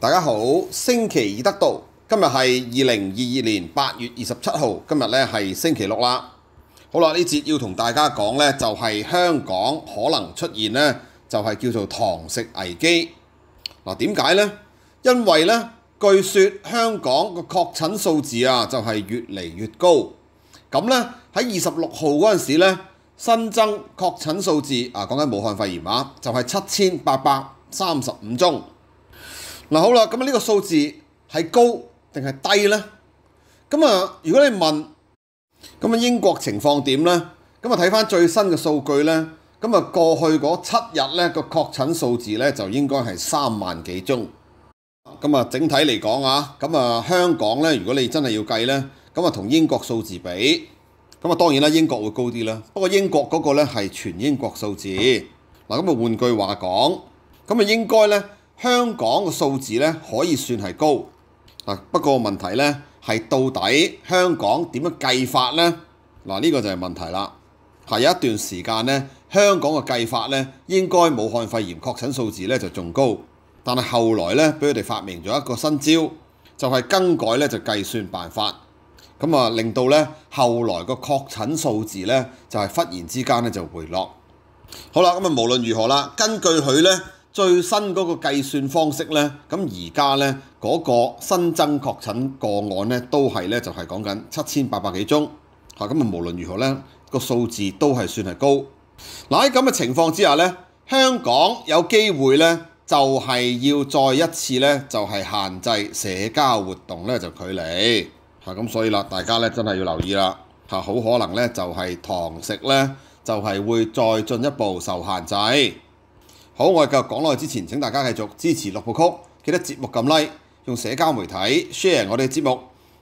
大家好，星期二得到，今日係二零二二年八月二十七號，今日咧係星期六啦。好啦，呢節要同大家講咧，就係香港可能出現咧，就係叫做糖食危機。嗱，點解咧？因為咧，據說香港個確診數字啊，就係越嚟越高。咁咧喺二十六號嗰陣時咧，新增確診數字啊，講緊武漢肺炎啊，就係七千八百三十五宗。嗱好啦，咁啊呢個數字係高定係低呢？咁啊，如果你問咁啊英國情況點呢？咁啊睇翻最新嘅數據呢，咁啊過去嗰七日呢個確診數字呢，就應該係三萬幾宗。咁啊整體嚟講啊，咁啊香港呢，如果你真係要計呢，咁啊同英國數字比，咁啊當然啦英國會高啲啦。不過英國嗰個呢，係全英國數字。嗱咁啊換句話講，咁啊應該呢。香港嘅數字咧可以算係高，不過問題咧係到底香港點樣計法呢？嗱呢個就係問題啦。係有一段時間咧，香港嘅計法咧應該武漢肺炎確診數字咧就仲高，但係後來咧俾佢哋發明咗一個新招，就係更改咧就計算辦法，咁啊令到咧後來個確診數字咧就係忽然之間咧就回落。好啦，咁啊無論如何啦，根據佢咧。最新嗰個計算方式呢，咁而家呢嗰個新增確診個案呢，都係呢就係講緊七千八百幾宗嚇，咁啊無論如何呢個數字都係算係高。嗱喺咁嘅情況之下呢，香港有機會呢就係要再一次呢就係限制社交活動呢就距離嚇，咁所以啦，大家呢真係要留意啦嚇，好可能呢就係堂食呢就係會再進一步受限制。好，我哋繼續講落去之前，請大家繼續支持六部曲，記得節目撳 Like，用社交媒體 share 我哋嘅節目，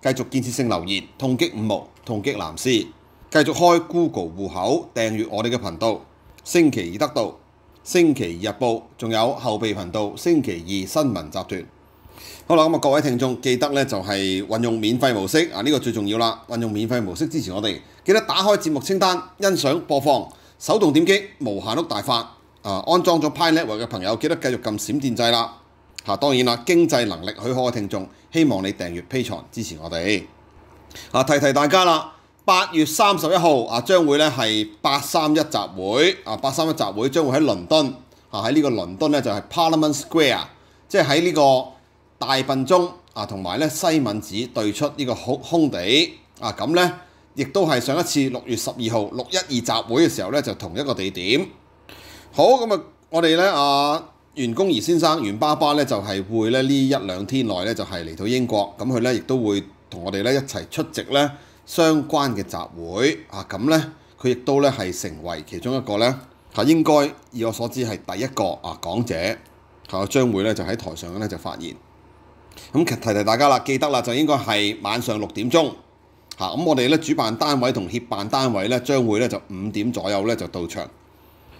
繼續建設性留言，痛擊五毛，痛擊藍絲，繼續開 Google 户口訂閱我哋嘅頻道，星期二得到，星期二日報，仲有後備頻道星期二新聞集團。好啦，咁啊各位聽眾，記得咧就係運用免費模式啊，呢個最重要啦。運用免費模式支持我哋，記得打開節目清單，欣賞播放，手動點擊無限碌大發。啊！安裝咗 p i l o t 嘅朋友，記得繼續撳閃電掣啦。嚇，當然啦，經濟能力許可嘅聽眾，希望你訂閱披藏支持我哋。啊，提提大家啦，八月三十一號啊，將會咧係八三一集會啊，八三一集會將會喺倫敦啊，喺呢個倫敦咧就係 Parliament Square，即係喺呢個大笨鐘啊，同埋咧西敏寺對出呢個空空地啊，咁咧亦都係上一次六月十二號六一二集會嘅時候咧，就同一個地點。好咁啊！我哋咧啊袁公儀先生、袁爸爸咧就係會咧呢一兩天內咧就係嚟到英國，咁佢咧亦都會同我哋咧一齊出席咧相關嘅集會啊！咁咧佢亦都咧係成為其中一個咧嚇，應該以我所知係第一個啊講者嚇，將會咧就喺台上咧就發言。咁提提大家啦，記得啦，就應該係晚上六點鐘嚇。咁我哋咧主辦單位同協辦單位咧將會咧就五點左右咧就到場。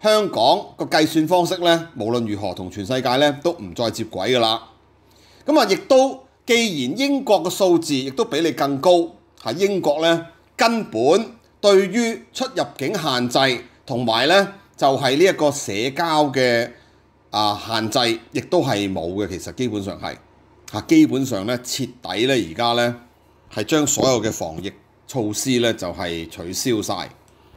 香港個計算方式咧，無論如何同全世界咧都唔再接軌㗎啦。咁啊，亦都既然英國嘅數字亦都比你更高，喺英國咧根本對於出入境限制同埋咧就係呢一個社交嘅啊限制，亦都係冇嘅。其實基本上係嚇，基本上咧徹底咧而家咧係將所有嘅防疫措施咧就係取消晒。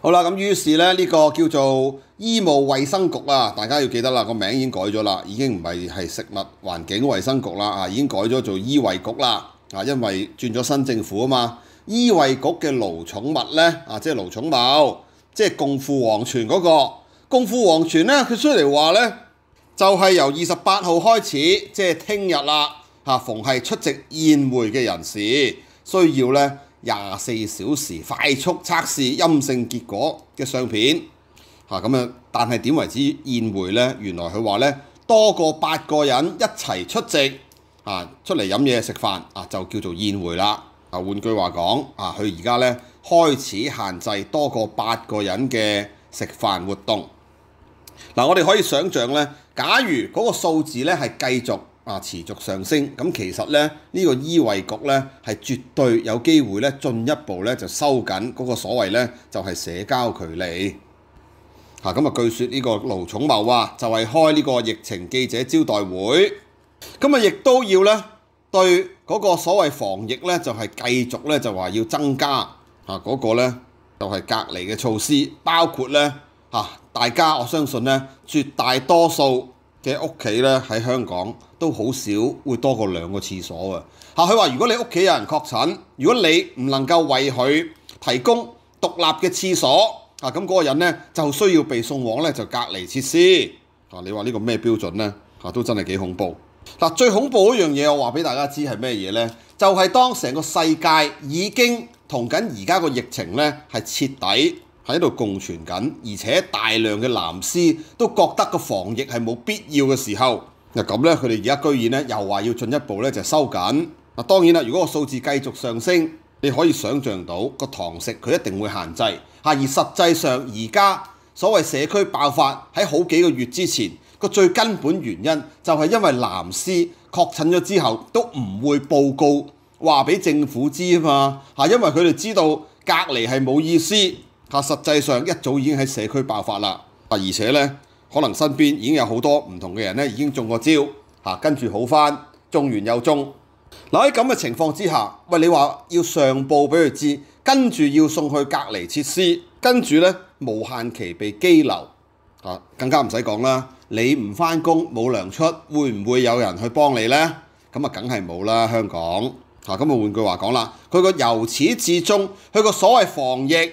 好啦，咁於是咧，呢個叫做醫務衛生局啊，大家要記得啦，個名已經改咗啦，已經唔係係食物環境衛生局啦，啊，已經改咗做醫衛局啦，啊，因為轉咗新政府啊嘛。醫衛局嘅勞寵物呢，啊，即係勞寵物，即係共富黃泉嗰個共夫黃泉呢，佢出嚟話呢，就係由二十八號開始，即係聽日啦，啊，逢係出席宴會嘅人士需要呢。廿四小時快速測試陰性結果嘅相片，嚇咁啊！但係點為止宴會呢？原來佢話咧，多過八個人一齊出席啊，出嚟飲嘢食飯啊，就叫做宴會啦。啊，換句話講啊，佢而家咧開始限制多過八個人嘅食飯活動。嗱，我哋可以想像咧，假如嗰個數字咧係繼續。啊，持續上升，咁其實咧，呢個醫衞局咧係絕對有機會咧進一步咧就收緊嗰個所謂咧就係社交距離。嚇，咁啊據說呢個盧寵茂啊就係開呢個疫情記者招待會，咁啊亦都要咧對嗰個所謂防疫咧就係繼續咧就話要增加嚇嗰個咧就係隔離嘅措施，包括咧嚇大家我相信咧絕大多數。嘅屋企咧喺香港都好少會多過兩個廁所啊！嚇。佢話如果你屋企有人確診，如果你唔能夠為佢提供獨立嘅廁所啊，咁嗰個人咧就需要被送往咧就隔離設施啊！你話呢個咩標準咧嚇都真係幾恐怖。嗱最恐怖一樣嘢我話俾大家知係咩嘢咧？就係當成個世界已經同緊而家個疫情咧係徹底。喺度共存緊，而且大量嘅藍絲都覺得個防疫係冇必要嘅時候。嗱咁咧，佢哋而家居然咧又話要進一步咧就收緊。嗱，當然啦，如果個數字繼續上升，你可以想象到個堂食佢一定會限制嚇。而實際上而家所謂社區爆發喺好幾個月之前個最根本原因就係因為藍絲確診咗之後都唔會報告話俾政府知啊嘛嚇，因為佢哋知道隔離係冇意思。嚇！實際上一早已經喺社區爆發啦，啊！而且咧，可能身邊已經有好多唔同嘅人咧，已經中過招嚇，跟住好翻，中完又中。嗱喺咁嘅情況之下，喂，你話要上報俾佢知，跟住要送去隔離設施，跟住咧無限期被拘留嚇，更加唔使講啦。你唔翻工冇糧出，會唔會有人去幫你咧？咁啊，梗係冇啦，香港嚇。咁啊，換句話講啦，佢個由始至終，佢個所謂防疫。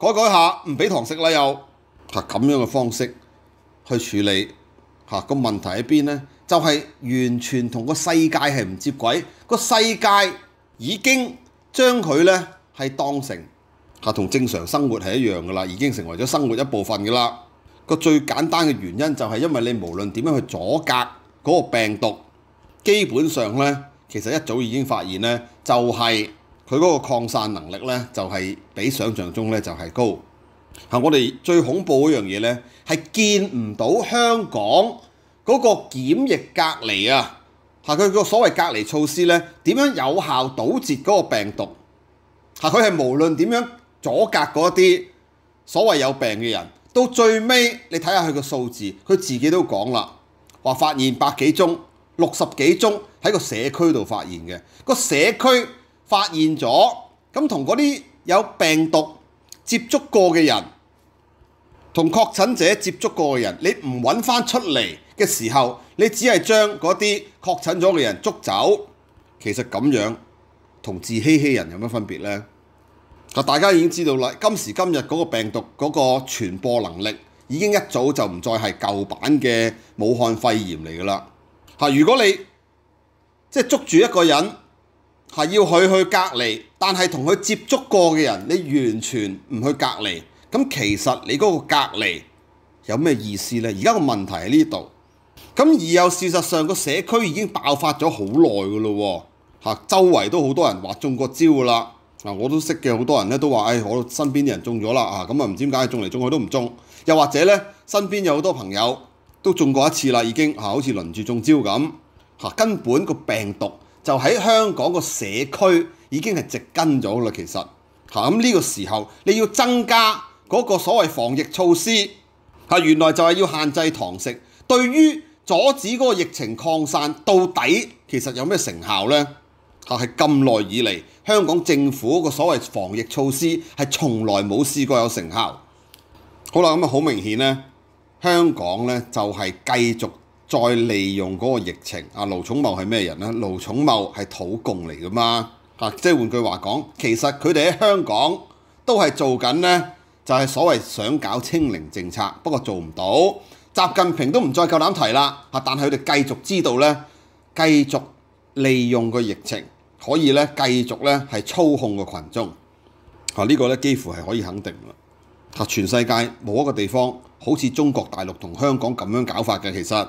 改改下，唔俾糖食啦又，嚇咁樣嘅方式去處理，嚇個問題喺邊咧？就係完全同個世界係唔接軌，個世界已經將佢咧係當成嚇同正常生活係一樣噶啦，已經成為咗生活一部分噶啦。個最簡單嘅原因就係因為你無論點樣去阻隔嗰個病毒，基本上咧其實一早已經發現咧就係。佢嗰個擴散能力咧，就係比想象中咧就係高。係我哋最恐怖嗰樣嘢咧，係見唔到香港嗰個檢疫隔離啊。係佢個所謂隔離措施咧，點樣有效堵截嗰個病毒？係佢係無論點樣阻隔嗰啲所謂有病嘅人，到最尾你睇下佢個數字，佢自己都講啦，話發現百幾宗、六十幾宗喺個社區度發現嘅個社區。發現咗咁同嗰啲有病毒接觸過嘅人，同確診者接觸過嘅人，你唔揾翻出嚟嘅時候，你只係將嗰啲確診咗嘅人捉走，其實咁樣同自欺欺人有乜分別呢？嗱，大家已經知道啦，今時今日嗰個病毒嗰個傳播能力已經一早就唔再係舊版嘅武漢肺炎嚟噶啦。嚇！如果你即係捉住一個人，係要佢去隔離，但係同佢接觸過嘅人，你完全唔去隔離，咁其實你嗰個隔離有咩意思呢？而家個問題喺呢度。咁而又事實上個社區已經爆發咗好耐噶咯喎，嚇周圍都好多人中過招噶啦。嗱我都識嘅好多人咧，都話：，唉，我身邊啲人中咗啦，啊咁啊唔知點解中嚟中去都唔中。又或者呢，身邊有好多朋友都中過一次啦，已經嚇好似輪住中招咁，嚇根本個病毒。就喺香港個社區已經係直根咗啦，其實嚇咁呢個時候你要增加嗰個所謂防疫措施嚇，原來就係要限制堂食，對於阻止嗰個疫情擴散到底其實有咩成效呢？嚇係咁耐以嚟，香港政府嗰個所謂防疫措施係從來冇試過有成效。好啦，咁啊好明顯呢，香港呢就係繼續。再利用嗰個疫情啊，盧寵茂係咩人咧？盧寵茂係土共嚟噶嘛？啊，即係換句話講，其實佢哋喺香港都係做緊咧，就係所謂想搞清零政策，不過做唔到。習近平都唔再夠膽提啦嚇，但係佢哋繼續知道咧，繼續利用個疫情可以咧繼續咧係操控個群眾嚇。呢個咧幾乎係可以肯定啦全世界冇一個地方好似中國大陸同香港咁樣搞法嘅，其實。